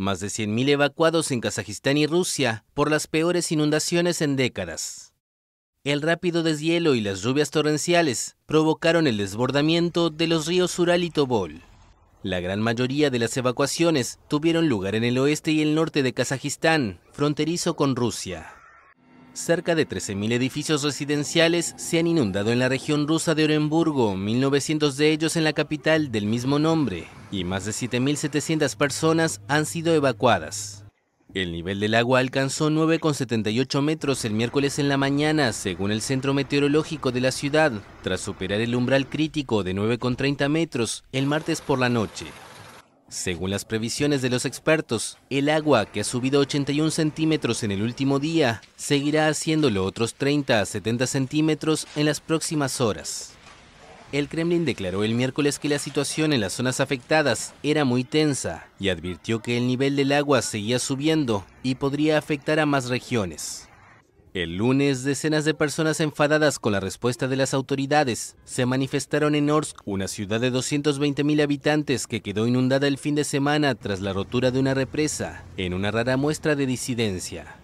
más de 100.000 evacuados en Kazajistán y Rusia por las peores inundaciones en décadas. El rápido deshielo y las lluvias torrenciales provocaron el desbordamiento de los ríos Ural y Tobol. La gran mayoría de las evacuaciones tuvieron lugar en el oeste y el norte de Kazajistán, fronterizo con Rusia. Cerca de 13.000 edificios residenciales se han inundado en la región rusa de Orenburgo, 1.900 de ellos en la capital del mismo nombre, y más de 7.700 personas han sido evacuadas. El nivel del agua alcanzó 9,78 metros el miércoles en la mañana, según el Centro Meteorológico de la ciudad, tras superar el umbral crítico de 9,30 metros el martes por la noche. Según las previsiones de los expertos, el agua, que ha subido 81 centímetros en el último día, seguirá haciéndolo otros 30 a 70 centímetros en las próximas horas. El Kremlin declaró el miércoles que la situación en las zonas afectadas era muy tensa y advirtió que el nivel del agua seguía subiendo y podría afectar a más regiones. El lunes, decenas de personas enfadadas con la respuesta de las autoridades se manifestaron en Orsk, una ciudad de 220.000 habitantes que quedó inundada el fin de semana tras la rotura de una represa, en una rara muestra de disidencia.